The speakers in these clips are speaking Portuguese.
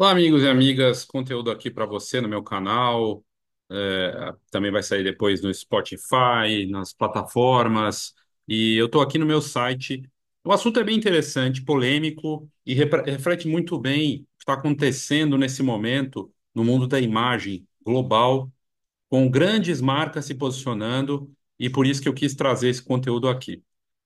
Olá, amigos e amigas, conteúdo aqui para você no meu canal. é, também vai sair depois no Spotify, nas plataformas. E eu estou aqui no meu site. O assunto é bem interessante, polêmico e reflete muito bem o que está acontecendo nesse momento no mundo da imagem global, com grandes marcas se posicionando, e por isso que eu quis trazer esse conteúdo aqui.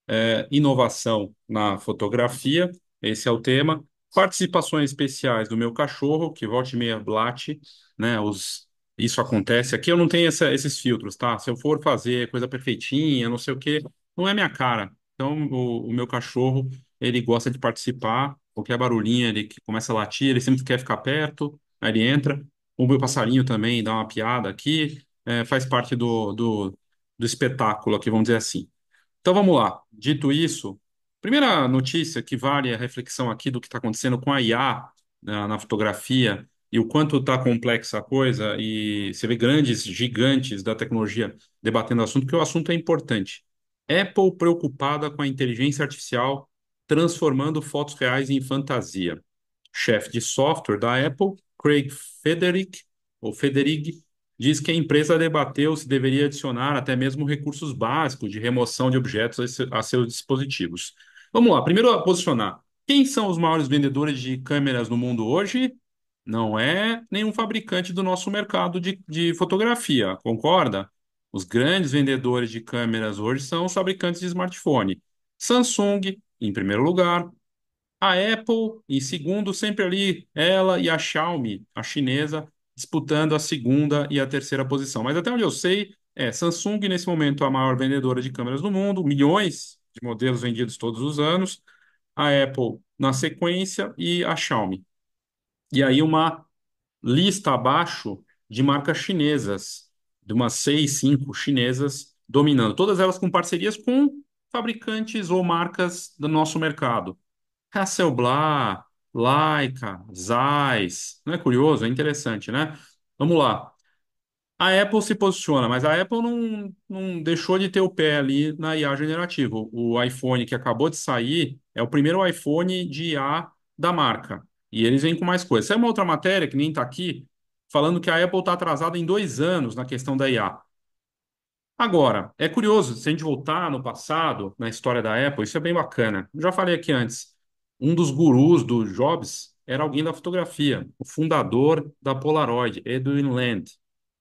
É, inovação na fotografia, esse é o tema. Participações especiais do meu cachorro, que volte e meia blate né? Os, isso acontece. Aqui eu não tenho essa- esses filtros, tá? Se eu for fazer coisa perfeitinha, não sei o quê, não é minha cara. Então, o, o meu cachorro, ele gosta de participar. Qualquer barulhinho, ele que começa a latir, ele sempre quer ficar perto, aí ele entra. O meu passarinho também dá uma piada aqui, é, faz parte do, do, do espetáculo aqui, vamos dizer assim. Então, vamos lá. Dito isso, Primeira notícia que vale é a reflexão aqui do que está acontecendo com a IA na, na fotografia e o quanto está complexa a coisa, e você vê grandes gigantes da tecnologia debatendo o assunto, porque o assunto é importante. Apple preocupada com a inteligência artificial transformando fotos reais em fantasia. Chefe de software da Apple, Craig Federighi, ou Federighi, diz que a empresa debateu se deveria adicionar até mesmo recursos básicos de remoção de objetos a seus dispositivos. Vamos lá, primeiro posicionar. Quem são os maiores vendedores de câmeras no mundo hoje? Não é nenhum fabricante do nosso mercado de, de fotografia, concorda? Os grandes vendedores de câmeras hoje são os fabricantes de smartphone. Samsung, em primeiro lugar. A Apple, em segundo, sempre ali, ela e a Xiaomi, a chinesa, disputando a segunda e a terceira posição. Mas até onde eu sei, é Samsung, nesse momento, a maior vendedora de câmeras do mundo, milhões de modelos vendidos todos os anos, a Apple na sequência e a Xiaomi. E aí uma lista abaixo de marcas chinesas, de umas seis, cinco chinesas dominando, todas elas com parcerias com fabricantes ou marcas do nosso mercado. Hasselblad, Leica, Zeiss. Não é curioso? É interessante, né? Vamos lá. A Apple se posiciona, mas a Apple não, não deixou de ter o pé ali na IA generativa. O iPhone que acabou de sair é o primeiro iPhone de IA da marca. E eles vêm com mais coisas. Essa é uma outra matéria que nem está aqui, falando que a Apple está atrasada em dois anos na questão da IA. Agora, é curioso, se a gente voltar no passado, na história da Apple, isso é bem bacana. Eu já falei aqui antes, um dos gurus do Jobs era alguém da fotografia, o fundador da Polaroid, Edwin Land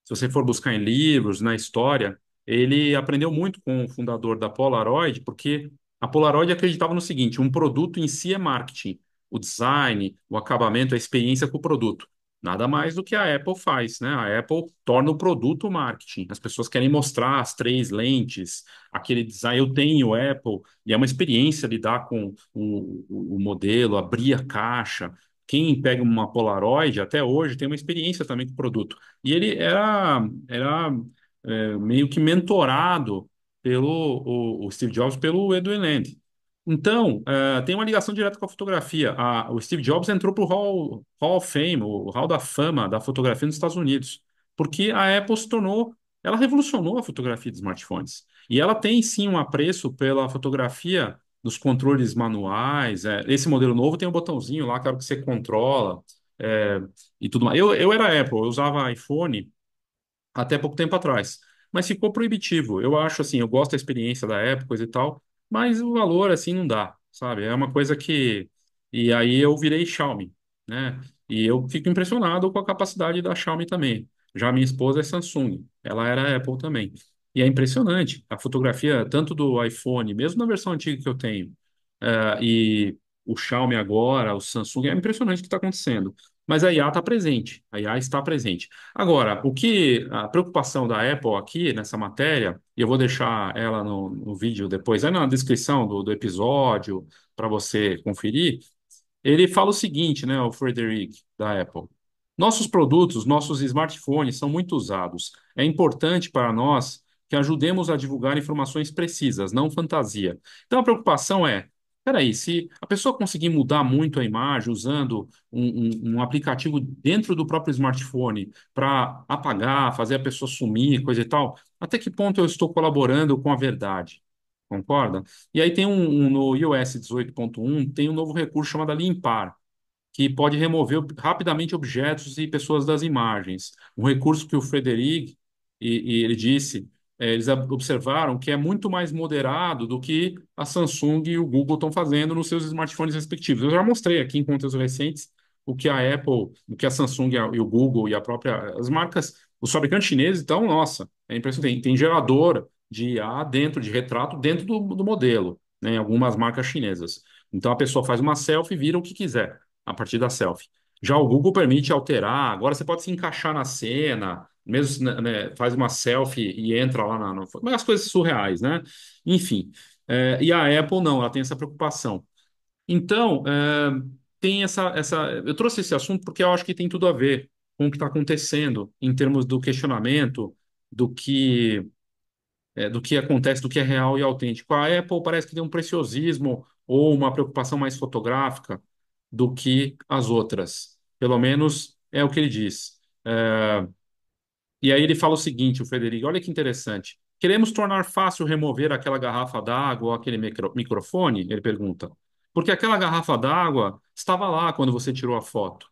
se você for buscar em livros, na história, ele aprendeu muito com o fundador da Polaroid, porque a Polaroid acreditava no seguinte: um produto em si é marketing, o design, o acabamento, a experiência com o produto. Nada mais do que a Apple faz, né? A Apple torna o produto marketing. As pessoas querem mostrar as três lentes, aquele design. Eu tenho Apple, e é uma experiência lidar com o, o, o modelo, abrir a caixa, quem pega uma Polaroid até hoje tem uma experiência também com o produto. E ele era, era é, meio que mentorado pelo o, o, Steve Jobs pelo Edu Eland. Então, é, tem uma ligação direta com a fotografia. A, o Steve Jobs entrou para o Hall, Hall of Fame, o Hall da Fama da fotografia nos Estados Unidos, porque a Apple se tornou, ela revolucionou a fotografia de smartphones. E ela tem sim um apreço pela fotografia dos controles manuais. É, esse modelo novo tem um botãozinho lá, claro que você controla é, e tudo mais. Eu, eu era Apple, eu usava iPhone até pouco tempo atrás, mas ficou proibitivo. Eu acho assim, eu gosto da experiência da Apple, coisa e tal, mas o valor assim não dá, sabe? É uma coisa que. E aí eu virei Xiaomi, né? E eu fico impressionado com a capacidade da Xiaomi também. Já minha esposa é Samsung, ela era Apple também. E é impressionante a fotografia, tanto do iPhone, mesmo na versão antiga que eu tenho, uh, e o Xiaomi agora, o Samsung, é impressionante o que está acontecendo. Mas a IA está presente, a IA está presente. Agora, o que a preocupação da Apple aqui nessa matéria, e eu vou deixar ela no, no vídeo depois, aí é na descrição do, do episódio, para você conferir, ele fala o seguinte, né, o Frederick, da Apple. Nossos produtos, nossos smartphones são muito usados. É importante para nós que ajudemos a divulgar informações precisas, não fantasia. Então a preocupação é: peraí, se a pessoa conseguir mudar muito a imagem usando um, um, um aplicativo dentro do próprio smartphone para apagar, fazer a pessoa sumir, coisa e tal, até que ponto eu estou colaborando com a verdade? Concorda? E aí tem um, um no iOS 18.1 tem um novo recurso chamado limpar, que pode remover rapidamente objetos e pessoas das imagens. Um recurso que o Frederic e, e ele disse é, eles observaram que é muito mais moderado do que a Samsung e o Google estão fazendo nos seus smartphones respectivos. Eu já mostrei aqui em contas recentes o que a Apple, o que a Samsung e o Google e a própria as marcas, os fabricantes chineses, estão. nossa, é impressionante. Tem, tem gerador de IA dentro, de retrato dentro do, do modelo, né? Algumas marcas chinesas. Então a pessoa faz uma selfie e vira o que quiser a partir da selfie. Já o Google permite alterar, agora você pode se encaixar na cena, mesmo né, né, faz uma selfie e entra lá na, na as coisas surreais, né? Enfim, é, e a Apple não, ela tem essa preocupação. Então é, tem essa, essa, eu trouxe esse assunto porque eu acho que tem tudo a ver com o que está acontecendo em termos do questionamento do que é, do que acontece, do que é real e autêntico. A Apple parece que tem um preciosismo ou uma preocupação mais fotográfica do que as outras. Pelo menos é o que ele diz. É, e aí ele fala o seguinte, o Frederico, olha que interessante. Queremos tornar fácil remover aquela garrafa d'água ou aquele micro, microfone? Ele pergunta. Porque aquela garrafa d'água estava lá quando você tirou a foto.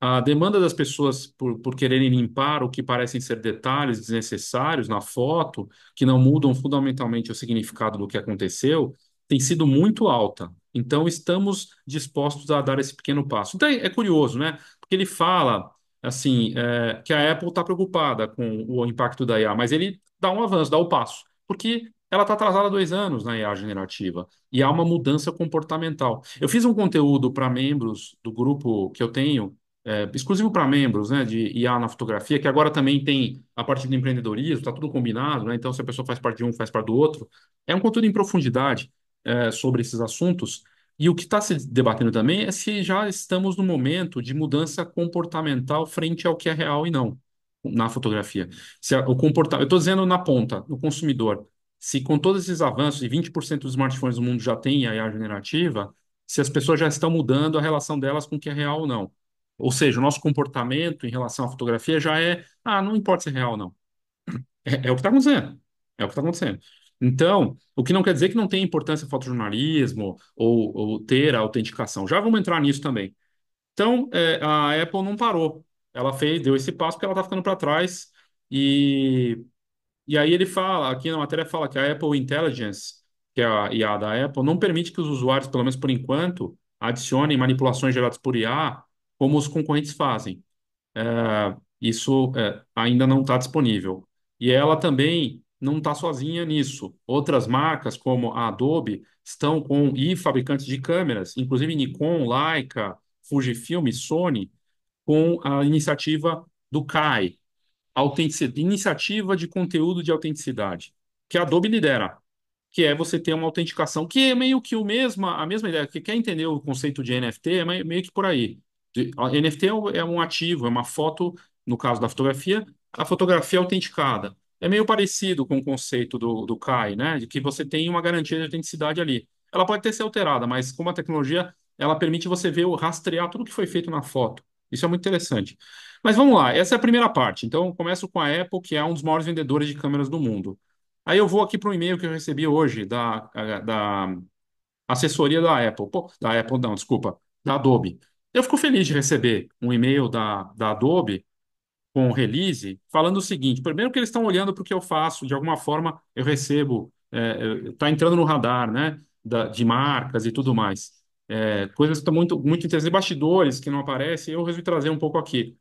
A demanda das pessoas por, por quererem limpar o que parecem ser detalhes desnecessários na foto, que não mudam fundamentalmente o significado do que aconteceu, tem sido muito alta. Então, estamos dispostos a dar esse pequeno passo. Então, é, é curioso, né? Porque ele fala assim, é, que a Apple está preocupada com o impacto da IA, mas ele dá um avanço, dá o um passo, porque ela está atrasada dois anos na IA generativa e há uma mudança comportamental. Eu fiz um conteúdo para membros do grupo que eu tenho, é, exclusivo para membros, né, de IA na fotografia, que agora também tem a parte do empreendedorismo, está tudo combinado, né? Então, se a pessoa faz parte de um, faz parte do outro. É um conteúdo em profundidade é, sobre esses assuntos e o que está se debatendo também é se já estamos no momento de mudança comportamental frente ao que é real e não na fotografia. Se a, o comporta... Eu estou dizendo na ponta, no consumidor. Se com todos esses avanços, e 20% dos smartphones do mundo já tem IA generativa, se as pessoas já estão mudando a relação delas com o que é real ou não. Ou seja, o nosso comportamento em relação à fotografia já é, ah, não importa se é real ou não. É, é o que está acontecendo. É o que está acontecendo. Então, o que não quer dizer que não tem importância fotojornalismo ou, ou ter a autenticação. Já vamos entrar nisso também. Então, é, a Apple não parou. Ela fez, deu esse passo porque ela está ficando para trás. E, e aí ele fala, aqui na matéria fala que a Apple Intelligence, que é a IA da Apple, não permite que os usuários, pelo menos por enquanto, adicionem manipulações geradas por IA como os concorrentes fazem. É, isso é, ainda não está disponível. E ela também não está sozinha nisso. Outras marcas, como a Adobe, estão com e fabricantes de câmeras, inclusive Nikon, Leica, Fujifilm, Sony, com a iniciativa do CAI, iniciativa de conteúdo de autenticidade, que a Adobe lidera, que é você ter uma autenticação, que é meio que o mesma, a mesma ideia. Quem quer entender o conceito de NFT é meio que por aí. NFT é, é um ativo, é uma foto, no caso da fotografia, a fotografia autenticada. É meio parecido com o conceito do, do CAI, né? De que você tem uma garantia de autenticidade ali. Ela pode ter sido alterada, mas como a tecnologia ela permite você ver, o rastrear tudo que foi feito na foto. Isso é muito interessante. Mas vamos lá, essa é a primeira parte. Então, eu começo com a Apple, que é um dos maiores vendedores de câmeras do mundo. Aí eu vou aqui para um e-mail que eu recebi hoje da, da assessoria da Apple. Pô, da Apple, não, desculpa, da Adobe. Eu fico feliz de receber um e-mail da, da Adobe com o release, falando o seguinte: primeiro que eles estão olhando para o que eu faço, de alguma forma eu recebo, está é, é, entrando no radar, né? Da, de marcas e tudo mais. É, coisas que estão muito, muito interessantes, bastidores que não aparecem, eu resolvi trazer um pouco aqui.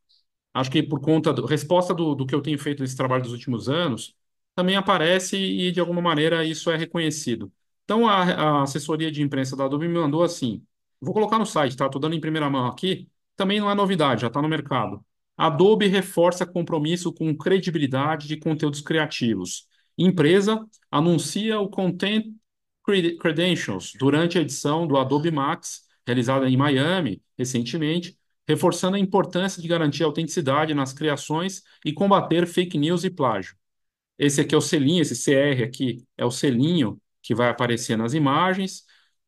Acho que por conta, da resposta do, do que eu tenho feito nesse trabalho dos últimos anos, também aparece e de alguma maneira isso é reconhecido. Então a, a assessoria de imprensa da Adobe me mandou assim, vou colocar no site, tá? Estou dando em primeira mão aqui, também não é novidade, já está no mercado. Adobe reforça compromisso com credibilidade de conteúdos criativos. Empresa anuncia o Content Credentials durante a edição do Adobe Max, realizada em Miami recentemente, reforçando a importância de garantir autenticidade nas criações e combater fake news e plágio. Esse aqui é o selinho, esse CR aqui é o selinho que vai aparecer nas imagens.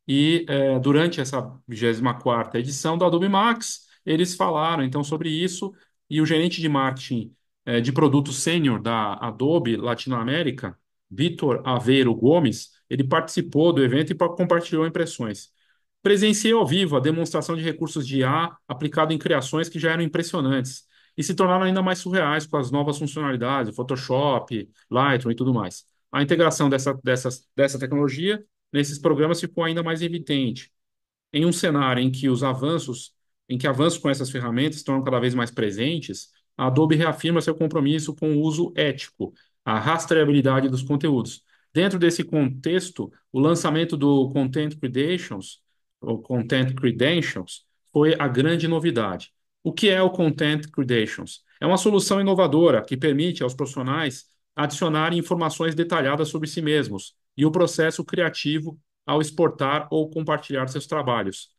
E é, durante essa 24 edição do Adobe Max, eles falaram então sobre isso, e o gerente de marketing eh, de produto sênior da Adobe Latinoamérica, Vitor Aveiro Gomes, ele participou do evento e compartilhou impressões. Presenciei ao vivo a demonstração de recursos de IA aplicado em criações que já eram impressionantes e se tornaram ainda mais surreais com as novas funcionalidades, Photoshop, Lightroom e tudo mais. A integração dessa, dessa, dessa tecnologia nesses programas ficou ainda mais evidente. Em um cenário em que os avanços em que avanços com essas ferramentas estão cada vez mais presentes, a Adobe reafirma seu compromisso com o uso ético, a rastreabilidade dos conteúdos. Dentro desse contexto, o lançamento do Content Credentials, ou Content Credentials, foi a grande novidade. O que é o Content Credentials? É uma solução inovadora que permite aos profissionais adicionarem informações detalhadas sobre si mesmos e o processo criativo ao exportar ou compartilhar seus trabalhos.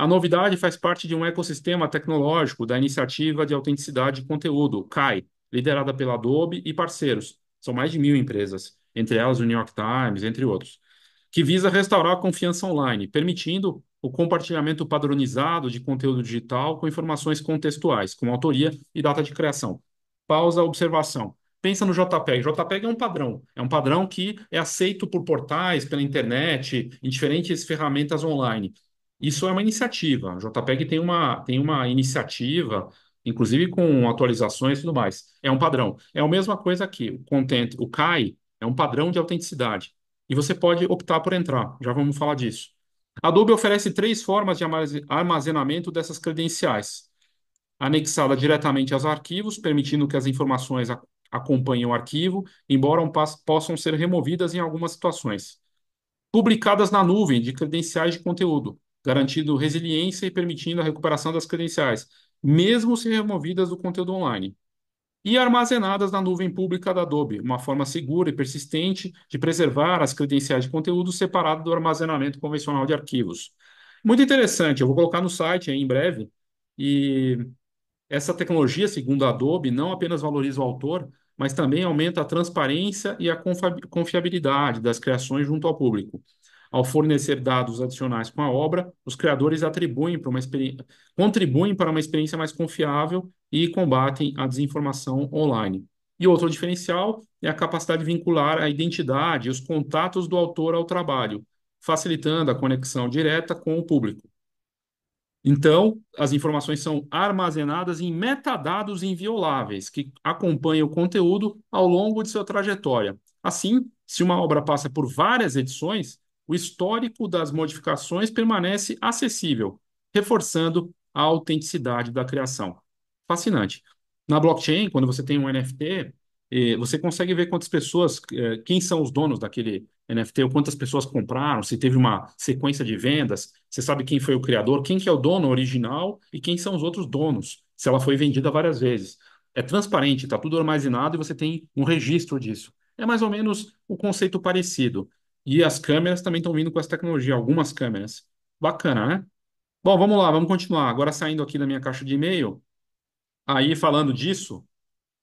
A novidade faz parte de um ecossistema tecnológico da iniciativa de autenticidade de conteúdo, CAI, liderada pela Adobe e parceiros. São mais de mil empresas, entre elas o New York Times, entre outros, que visa restaurar a confiança online, permitindo o compartilhamento padronizado de conteúdo digital com informações contextuais, como autoria e data de criação. Pausa a observação. Pensa no JPEG. JPEG é um padrão. É um padrão que é aceito por portais, pela internet, em diferentes ferramentas online. Isso é uma iniciativa. A JPEG tem uma, tem uma iniciativa, inclusive com atualizações e tudo mais. É um padrão. É a mesma coisa aqui. O content, o CAI, é um padrão de autenticidade. E você pode optar por entrar. Já vamos falar disso. Adobe oferece três formas de armazenamento dessas credenciais. Anexada diretamente aos arquivos, permitindo que as informações acompanhem o arquivo, embora possam ser removidas em algumas situações. Publicadas na nuvem de credenciais de conteúdo, garantindo resiliência e permitindo a recuperação das credenciais, mesmo se removidas do conteúdo online. E armazenadas na nuvem pública da Adobe, uma forma segura e persistente de preservar as credenciais de conteúdo separado do armazenamento convencional de arquivos. Muito interessante, eu vou colocar no site em breve. E essa tecnologia, segundo a Adobe, não apenas valoriza o autor, mas também aumenta a transparência e a confiabilidade das criações junto ao público. Ao fornecer dados adicionais com a obra, os criadores atribuem para uma contribuem para uma experiência mais confiável e combatem a desinformação online. E outro diferencial é a capacidade de vincular a identidade e os contatos do autor ao trabalho, facilitando a conexão direta com o público. Então, as informações são armazenadas em metadados invioláveis, que acompanham o conteúdo ao longo de sua trajetória. Assim, se uma obra passa por várias edições, o histórico das modificações permanece acessível, reforçando a autenticidade da criação. Fascinante. Na blockchain, quando você tem um NFT, eh, você consegue ver quantas pessoas, eh, quem são os donos daquele NFT, ou quantas pessoas compraram, se teve uma sequência de vendas, você sabe quem foi o criador, quem que é o dono original e quem são os outros donos, se ela foi vendida várias vezes. É transparente, está tudo armazenado e você tem um registro disso. É mais ou menos o um conceito parecido. E as câmeras também estão vindo com essa tecnologia, algumas câmeras. Bacana, né? Bom, vamos lá, vamos continuar. Agora saindo aqui da minha caixa de e-mail, aí falando disso,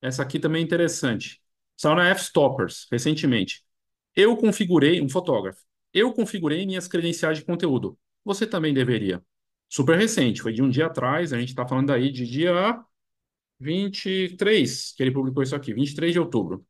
essa aqui também é interessante. Saiu na F-Stoppers, recentemente. Eu configurei, um fotógrafo, eu configurei minhas credenciais de conteúdo. Você também deveria. Super recente, foi de um dia atrás, a gente está falando aí de dia 23, que ele publicou isso aqui, 23 de outubro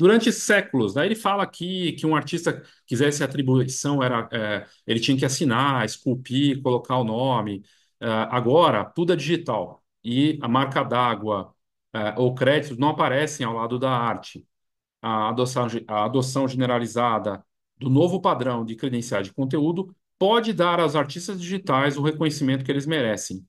durante séculos. Daí né? ele fala que, que um artista quisesse atribuição, era, é, ele tinha que assinar, esculpir, colocar o nome. É, agora, tudo é digital. E a marca d'água é, ou créditos não aparecem ao lado da arte. A adoção, a adoção generalizada do novo padrão de credenciais de conteúdo pode dar aos artistas digitais o reconhecimento que eles merecem.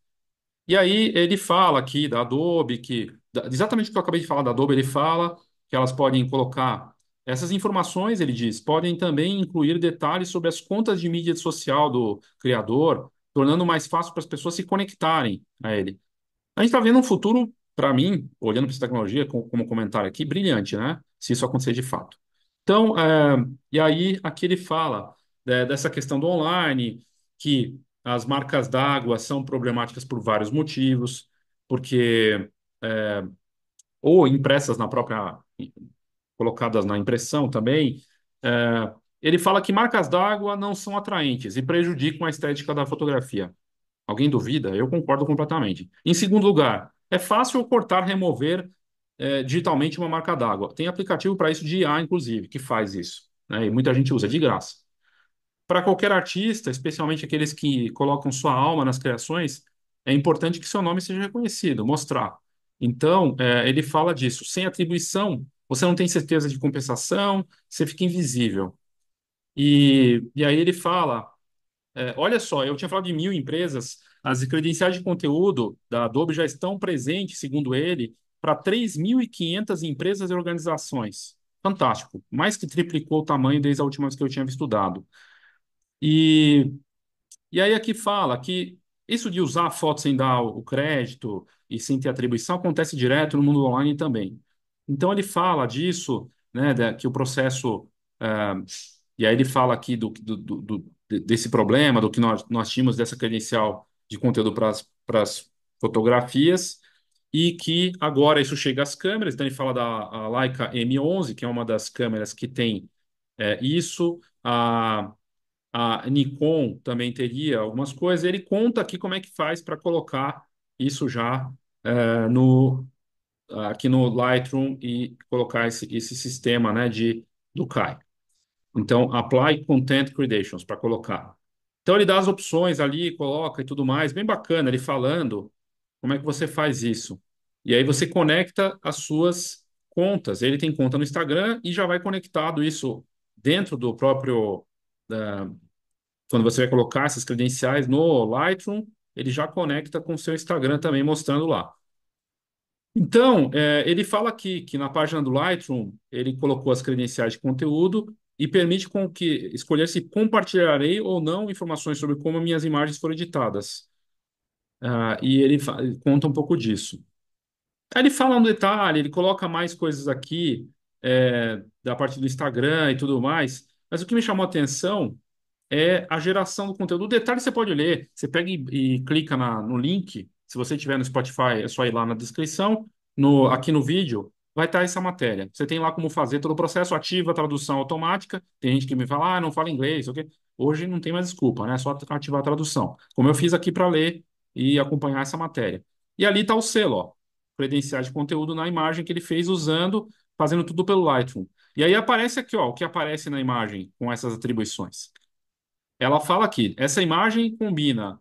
E aí ele fala aqui da Adobe, que exatamente o que eu acabei de falar da Adobe, ele fala que elas podem colocar. Essas informações, ele diz, podem também incluir detalhes sobre as contas de mídia social do criador, tornando mais fácil para as pessoas se conectarem a ele. A gente está vendo um futuro, para mim, olhando para essa tecnologia, como, como comentário aqui, brilhante, né? Se isso acontecer de fato. Então, é, e aí aqui ele fala é, dessa questão do online, que as marcas d'água são problemáticas por vários motivos, porque é, ou impressas na própria, colocadas na impressão também, é, ele fala que marcas d'água não são atraentes e prejudicam a estética da fotografia. Alguém duvida? Eu concordo completamente. Em segundo lugar, é fácil cortar, remover é, digitalmente uma marca d'água. Tem aplicativo para isso de IA, inclusive, que faz isso. Né? E muita gente usa de graça. Para qualquer artista, especialmente aqueles que colocam sua alma nas criações, é importante que seu nome seja reconhecido, mostrar. Então, é, ele fala disso. Sem atribuição, você não tem certeza de compensação, você fica invisível. E, e aí ele fala: é, olha só, eu tinha falado de mil empresas, as credenciais de conteúdo da Adobe já estão presentes, segundo ele, para 3.500 empresas e organizações. Fantástico. Mais que triplicou o tamanho desde a última vez que eu tinha estudado. E, e aí aqui fala que isso de usar a foto sem dar o crédito e sem ter atribuição acontece direto no mundo online também. Então ele fala disso, né, que o processo. Uh, e aí ele fala aqui do, do, do, desse problema, do que nós, nós tínhamos dessa credencial de conteúdo para as fotografias, e que agora isso chega às câmeras. Então ele fala da Leica M11, que é uma das câmeras que tem é, isso. A, a Nikon também teria algumas coisas. Ele conta aqui como é que faz para colocar isso já é, no aqui no Lightroom e colocar esse, esse sistema né, de do Kai Então, Apply Content Creations para colocar. Então, ele dá as opções ali, coloca e tudo mais. Bem bacana ele falando como é que você faz isso. E aí você conecta as suas contas. Ele tem conta no Instagram e já vai conectado isso dentro do próprio da, quando você vai colocar essas credenciais no Lightroom, ele já conecta com o seu Instagram também, mostrando lá. Então, é, ele fala aqui que na página do Lightroom, ele colocou as credenciais de conteúdo e permite com que escolher se compartilharei ou não informações sobre como minhas imagens foram editadas. Uh, e ele conta um pouco disso. Aí ele fala um detalhe, ele coloca mais coisas aqui é, da parte do Instagram e tudo mais, mas o que me chamou a atenção é a geração do conteúdo. O detalhe você pode ler. Você pega e, e clica na, no link. Se você tiver no Spotify, é só ir lá na descrição. No, aqui no vídeo, vai estar essa matéria. Você tem lá como fazer todo o processo, ativa a tradução automática. Tem gente que me fala, ah, não fala inglês, ok? Hoje não tem mais desculpa, né? É só ativar a tradução. Como eu fiz aqui para ler e acompanhar essa matéria. E ali está o selo, ó, credenciais de conteúdo na imagem que ele fez usando, fazendo tudo pelo Lightroom. E aí aparece aqui, ó, o que aparece na imagem com essas atribuições. Ela fala aqui, essa imagem combina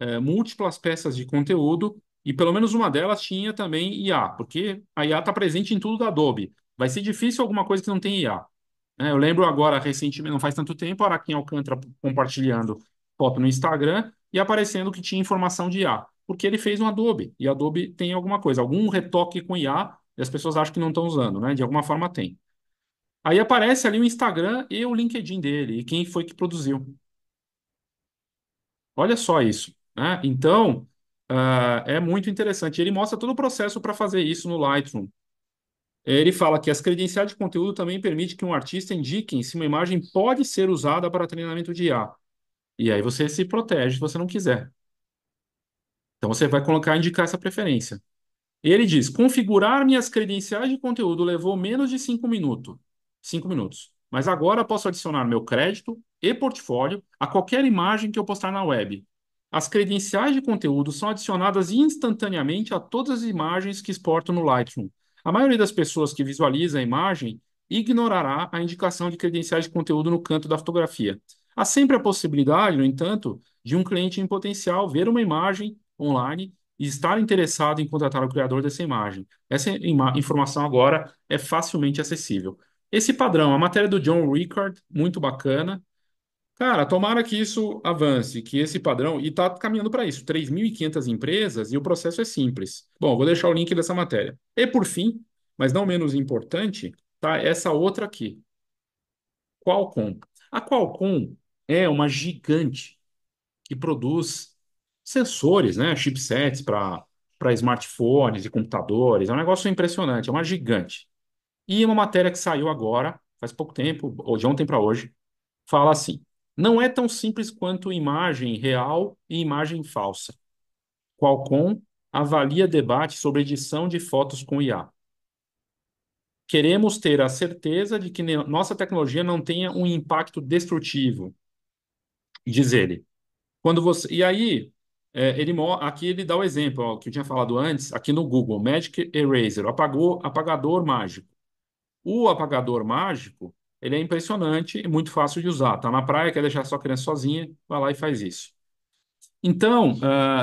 é, múltiplas peças de conteúdo e pelo menos uma delas tinha também IA, porque a IA está presente em tudo da Adobe. Vai ser difícil alguma coisa que não tem IA. É, né, eu lembro agora, recentemente, não faz tanto tempo, a Araquim Alcântara compartilhando foto no Instagram e aparecendo que tinha informação de IA, porque ele fez um Adobe, e Adobe tem alguma coisa, algum retoque com IA, e as pessoas acham que não estão usando, né? De alguma forma tem. Aí aparece ali o Instagram e o LinkedIn dele, e quem foi que produziu. Olha só isso, né? Então, ah, é muito interessante. Ele mostra todo o processo para fazer isso no Lightroom. Ele fala que as credenciais de conteúdo também permite que um artista indique se uma imagem pode ser usada para treinamento de IA. E aí você se protege se você não quiser. Então você vai colocar indicar essa preferência. Ele diz: configurar minhas credenciais de conteúdo levou menos de 5 minutos cinco minutos. Mas agora posso adicionar meu crédito e portfólio a qualquer imagem que eu postar na web. As credenciais de conteúdo são adicionadas instantaneamente a todas as imagens que exporto no Lightroom. A maioria das pessoas que visualiza a imagem ignorará a indicação de credenciais de conteúdo no canto da fotografia. Há sempre a possibilidade, no entanto, de um cliente em potencial ver uma imagem online e estar interessado em contratar o criador dessa imagem. Essa informação agora é facilmente acessível esse padrão, a matéria do John Rickard, muito bacana. Cara, tomara que isso avance, que esse padrão, e está caminhando para isso, 3.500 empresas e o processo é simples. Bom, vou deixar o link dessa matéria. E por fim, mas não menos importante, tá essa outra aqui. Qualcomm. A Qualcomm é uma gigante que produz sensores, né, chipsets para para smartphones e computadores. É um negócio impressionante, é uma gigante. E uma matéria que saiu agora, faz pouco tempo, ou de ontem para hoje, fala assim: não é tão simples quanto imagem real e imagem falsa. Qualcomm avalia debate sobre edição de fotos com IA. Queremos ter a certeza de que nossa tecnologia não tenha um impacto destrutivo, diz ele. Quando você e aí é, ele aqui ele dá o exemplo ó, que eu tinha falado antes aqui no Google Magic Eraser, apagou apagador mágico. O apagador mágico, ele é impressionante e muito fácil de usar. Está na praia, quer deixar sua criança sozinha, vai lá e faz isso. Então, uh,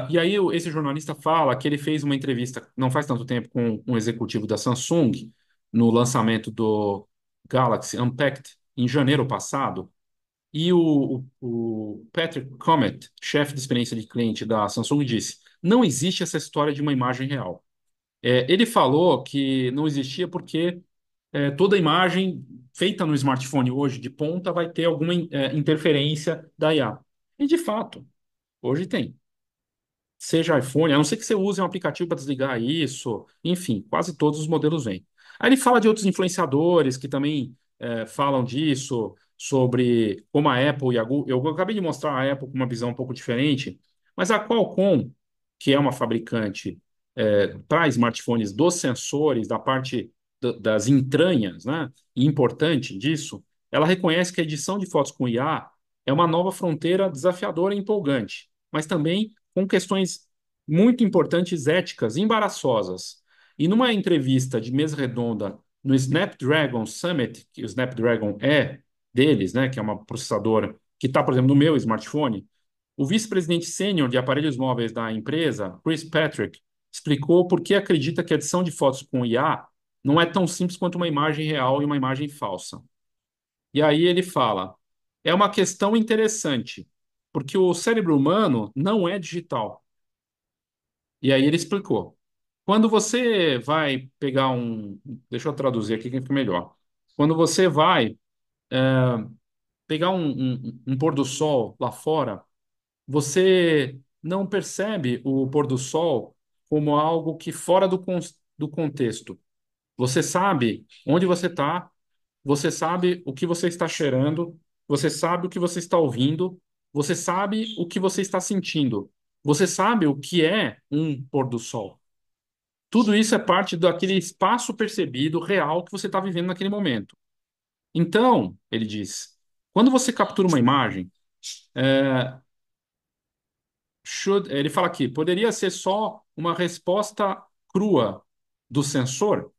e aí esse jornalista fala que ele fez uma entrevista não faz tanto tempo com um executivo da Samsung no lançamento do Galaxy Unpacked em janeiro passado. E o, o Patrick Comet, chefe de experiência de cliente da Samsung, disse: não existe essa história de uma imagem real. É, ele falou que não existia porque é, toda imagem feita no smartphone hoje de ponta vai ter alguma é, interferência da IA. E de fato, hoje tem. Seja iPhone, a não ser que você use um aplicativo para desligar isso, enfim, quase todos os modelos vêm. Aí ele fala de outros influenciadores que também é, falam disso, sobre como a Apple e a Google. Eu acabei de mostrar a Apple com uma visão um pouco diferente, mas a Qualcomm, que é uma fabricante é, para smartphones dos sensores, da parte das entranhas, né? E importante disso, ela reconhece que a edição de fotos com IA é uma nova fronteira desafiadora e empolgante, mas também com questões muito importantes éticas embaraçosas. E numa entrevista de mesa redonda no Snapdragon Summit, que o Snapdragon é deles, né, que é uma processadora que está, por exemplo, no meu smartphone, o vice-presidente sênior de aparelhos móveis da empresa, Chris Patrick, explicou por que acredita que a edição de fotos com IA não é tão simples quanto uma imagem real e uma imagem falsa. E aí ele fala: é uma questão interessante, porque o cérebro humano não é digital. E aí ele explicou. Quando você vai pegar um. Deixa eu traduzir aqui que fica melhor. Quando você vai é, pegar um, um, um pôr do sol lá fora, você não percebe o pôr do sol como algo que fora do, con do contexto. Você sabe onde você está, você sabe o que você está cheirando, você sabe o que você está ouvindo, você sabe o que você está sentindo, você sabe o que é um pôr do sol. Tudo isso é parte daquele espaço percebido real que você está vivendo naquele momento. Então, ele diz, quando você captura uma imagem, é, should, ele fala aqui, poderia ser só uma resposta crua do sensor,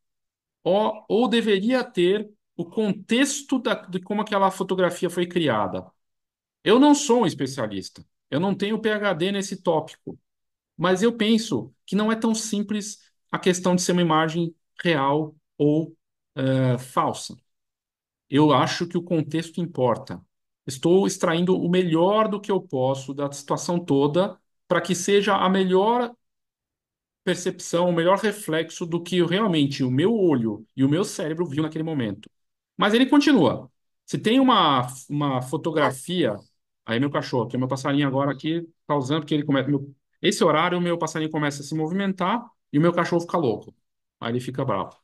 ou, ou deveria ter o contexto da, de como aquela fotografia foi criada. Eu não sou um especialista, eu não tenho PhD nesse tópico, mas eu penso que não é tão simples a questão de ser uma imagem real ou uh, falsa. Eu acho que o contexto importa. Estou extraindo o melhor do que eu posso da situação toda para que seja a melhor percepção, o melhor reflexo do que realmente o meu olho e o meu cérebro viu naquele momento. Mas ele continua. Se tem uma, uma fotografia. Aí meu cachorro, tem meu passarinho agora aqui causando, porque ele começa. Meu, esse horário, o meu passarinho começa a se movimentar e o meu cachorro fica louco. Aí ele fica bravo.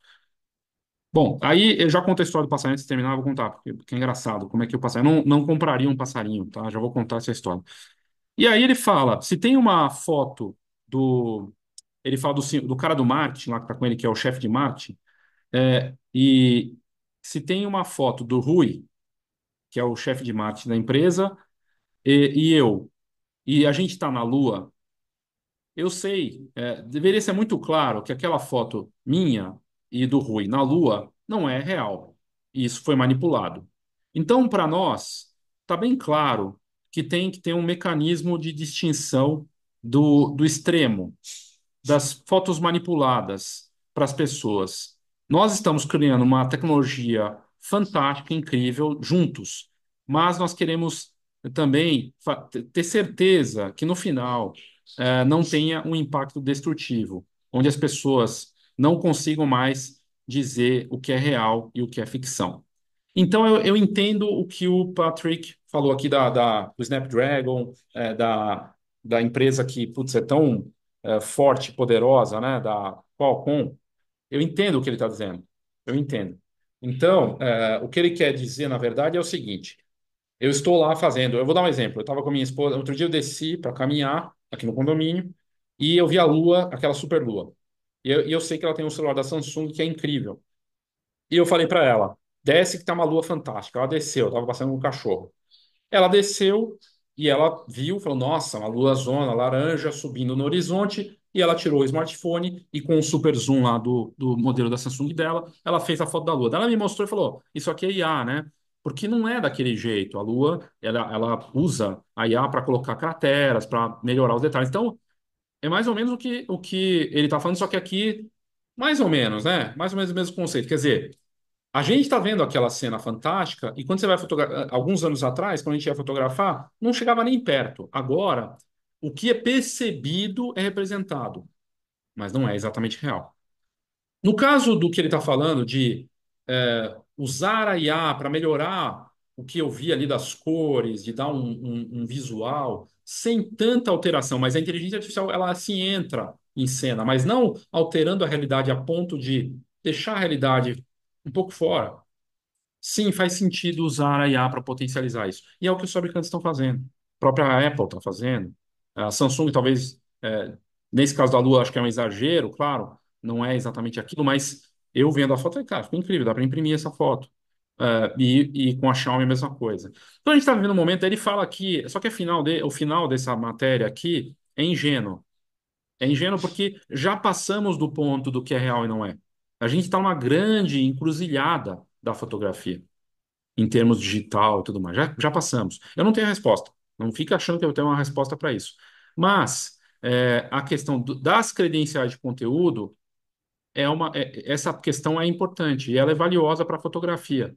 Bom, aí eu já contei a história do passarinho, se terminar, eu vou contar, porque, é engraçado. Como é que o passarinho. Não, não compraria um passarinho, tá? Já vou contar essa história. E aí ele fala: se tem uma foto do ele fala do, do cara do Martin, lá que está com ele, que é o chefe de Martin. é, e se tem uma foto do Rui, que é o chefe de Martin da empresa, e, e eu, e a gente está na Lua, eu sei, é, deveria ser muito claro que aquela foto minha e do Rui na Lua não é real. E isso foi manipulado. Então, para nós, está bem claro que tem que ter um mecanismo de distinção do, do extremo das fotos manipuladas para as pessoas. Nós estamos criando uma tecnologia fantástica, incrível, juntos, mas nós queremos também ter certeza que no final eh, não tenha um impacto destrutivo, onde as pessoas não consigam mais dizer o que é real e o que é ficção. Então, eu, eu entendo o que o Patrick falou aqui da, da do Snapdragon, eh, da, da empresa que, putz, é tão é, forte, poderosa, né, da Qualcomm, eu entendo o que ele está dizendo. Eu entendo. Então, é, o que ele quer dizer, na verdade, é o seguinte: eu estou lá fazendo. Eu vou dar um exemplo. Eu estava com minha esposa. Outro dia eu desci para caminhar aqui no condomínio e eu vi a lua, aquela super lua. E eu, e eu sei que ela tem um celular da Samsung que é incrível. E eu falei para ela: desce que tá uma lua fantástica. Ela desceu, eu estava passando com um cachorro. Ela desceu e ela viu, falou: nossa, uma lua zona laranja subindo no horizonte. E ela tirou o smartphone e com o super zoom lá do, do modelo da Samsung dela, ela fez a foto da lua. ela me mostrou e falou: Isso aqui é IA, né? Porque não é daquele jeito. A lua, ela, ela usa a IA para colocar crateras, para melhorar os detalhes. Então, é mais ou menos o que, o que ele está falando, só que aqui, mais ou menos, né? Mais ou menos o mesmo conceito. Quer dizer, a gente está vendo aquela cena fantástica e quando você vai fotografar, eh, alguns anos atrás, quando a gente ia fotografar, não chegava nem perto. Agora, o que é percebido é representado, mas não é exatamente real. No caso do que ele está falando de é, usar a IA para melhorar o que eu vi ali das cores, de dar um, um, um, visual, sem tanta alteração, mas a inteligência artificial ela assim entra em cena, mas não alterando a realidade a ponto de deixar a realidade um pouco fora. Sim, faz sentido usar a IA para potencializar isso. E é o que os fabricantes estão fazendo. A própria Apple está fazendo. A Samsung, talvez, é, nesse caso da Lua, acho que é um exagero, claro, não é exatamente aquilo, mas eu vendo a foto, falei, cara, ficou incrível, dá para imprimir essa foto. É, e, e com a Xiaomi a mesma coisa. Então a gente está vivendo um momento, ele fala aqui, só que final de, o final dessa matéria aqui é ingênuo. É ingênuo porque já passamos do ponto do que é real e não é. A gente está numa grande encruzilhada da fotografia, em termos digital e tudo mais. Já, já passamos. Eu não tenho a resposta. Não fica achando que eu tenho uma resposta para isso. Mas é, a questão do, das credenciais de conteúdo é uma é, essa questão é importante e ela é valiosa para a fotografia,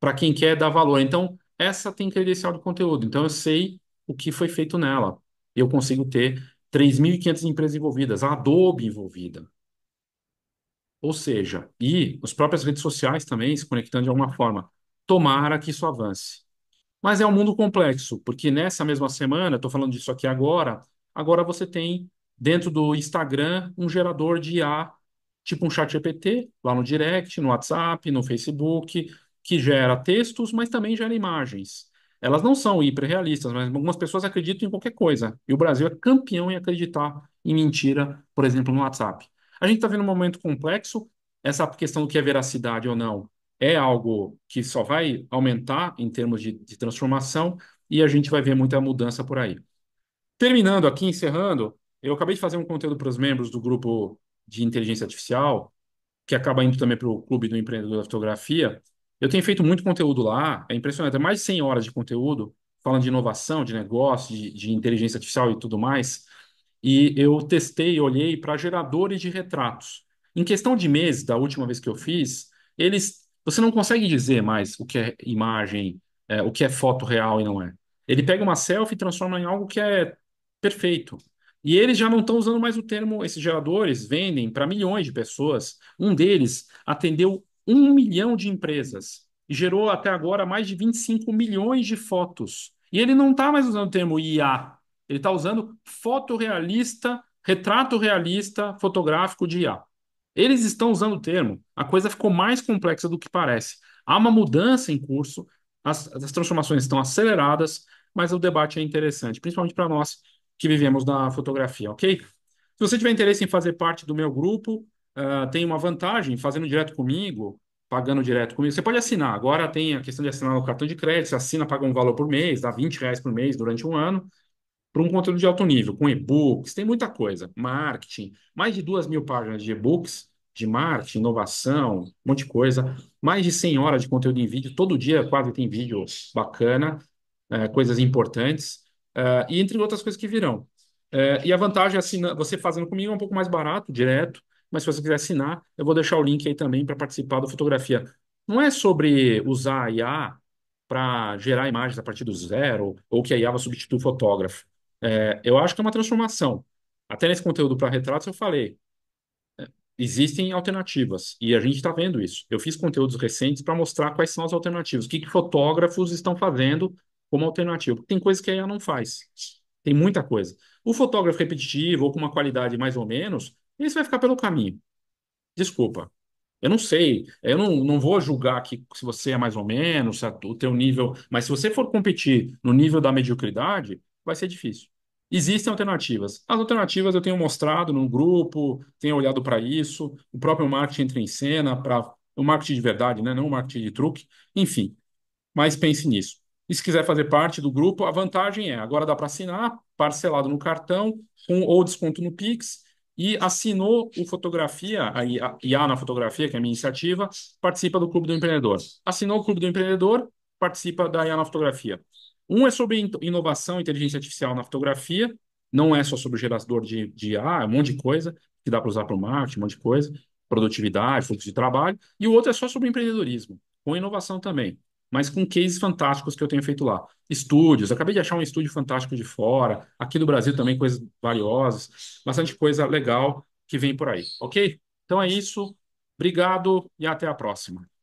para quem quer dar valor. Então, essa tem credencial de conteúdo. Então, eu sei o que foi feito nela. Eu consigo ter 3.500 empresas envolvidas, a Adobe envolvida, ou seja, e as próprias redes sociais também se conectando de alguma forma. Tomara que isso avance. Mas é um mundo complexo, porque nessa mesma semana, estou falando disso aqui agora, agora você tem dentro do Instagram um gerador de IA, tipo um chat GPT, lá no direct, no WhatsApp, no Facebook, que gera textos, mas também gera imagens. Elas não são hiperrealistas, mas algumas pessoas acreditam em qualquer coisa. E o Brasil é campeão em acreditar em mentira, por exemplo, no WhatsApp. A gente está vendo um momento complexo, essa questão do que é veracidade ou não é algo que só vai aumentar em termos de, de transformação e a gente vai ver muita mudança por aí. Terminando aqui, encerrando, eu acabei de fazer um conteúdo para os membros do grupo de inteligência artificial, que acaba indo também para o Clube do Empreendedor da Fotografia. Eu tenho feito muito conteúdo lá, é impressionante, é mais de 100 horas de conteúdo, falando de inovação, de negócio, de, de inteligência artificial e tudo mais e eu testei, olhei para geradores de retratos. Em questão de meses, da última vez que eu fiz, eles, você não consegue dizer mais o que é imagem, é, o que é foto real e não é. Ele pega uma selfie e transforma em algo que é perfeito. E eles já não estão usando mais o termo. Esses geradores vendem para milhões de pessoas. Um deles atendeu um milhão de empresas e gerou até agora mais de 25 milhões de fotos. E ele não está mais usando o termo IA ele está usando fotorrealista, retrato realista fotográfico de IA. Eles estão usando o termo, a coisa ficou mais complexa do que parece. Há uma mudança em curso, as, as transformações estão aceleradas, mas o debate é interessante, principalmente para nós que vivemos da fotografia, ok? Se você tiver interesse em fazer parte do meu grupo, uh, tem uma vantagem fazendo direto comigo, pagando direto comigo. Você pode assinar. Agora tem a questão de assinar no cartão de crédito, você assina, paga um valor por mês, dá 20 reais por mês durante um ano para um conteúdo de alto nível, com e-books, tem muita coisa, marketing, mais de duas mil páginas de e-books, de marketing, inovação, um monte de coisa, mais de 100 horas de conteúdo em vídeo, todo dia quase tem vídeo bacana, é, coisas importantes, é, e entre outras coisas que virão. É, e a vantagem é assim, você fazendo comigo é um pouco mais barato, direto, mas se você quiser assinar, eu vou deixar o link aí também para participar da fotografia. Não é sobre usar a IA para gerar imagens a partir do zero, ou que a IA vai substituir o fotógrafo. É, eu acho que é uma transformação. Até nesse conteúdo para retratos eu falei, é, existem alternativas e a gente está vendo isso. Eu fiz conteúdos recentes para mostrar quais são as alternativas, o que, que fotógrafos estão fazendo como alternativa. Porque tem coisa que a IA não faz, tem muita coisa. O fotógrafo repetitivo ou com uma qualidade mais ou menos, isso vai ficar pelo caminho. Desculpa. Eu não sei, eu não, não vou julgar aqui se você é mais ou menos, se o teu nível, mas se você for competir no nível da mediocridade, vai ser difícil. Existem alternativas. As alternativas eu tenho mostrado no grupo, tenho olhado para isso, o próprio marketing entra em cena para o marketing de verdade, né? não o marketing de truque, enfim. Mas pense nisso. E se quiser fazer parte do grupo, a vantagem é, agora dá para assinar, parcelado no cartão, com ou desconto no Pix, e assinou o Fotografia, a IA na Fotografia, que é a minha iniciativa, participa do Clube do Empreendedor. Assinou o Clube do Empreendedor, participa da IA na Fotografia. Um é sobre inovação e inteligência artificial na fotografia, não é só sobre o gerador de, de IA, ah, é um monte de coisa que dá para usar para o marketing, um monte de coisa, produtividade, fluxo de trabalho, e o outro é só sobre empreendedorismo, com inovação também, mas com cases fantásticos que eu tenho feito lá. Estúdios, acabei de achar um estúdio fantástico de fora, aqui no Brasil também coisas valiosas, bastante coisa legal que vem por aí, ok? Então é isso, obrigado e até a próxima.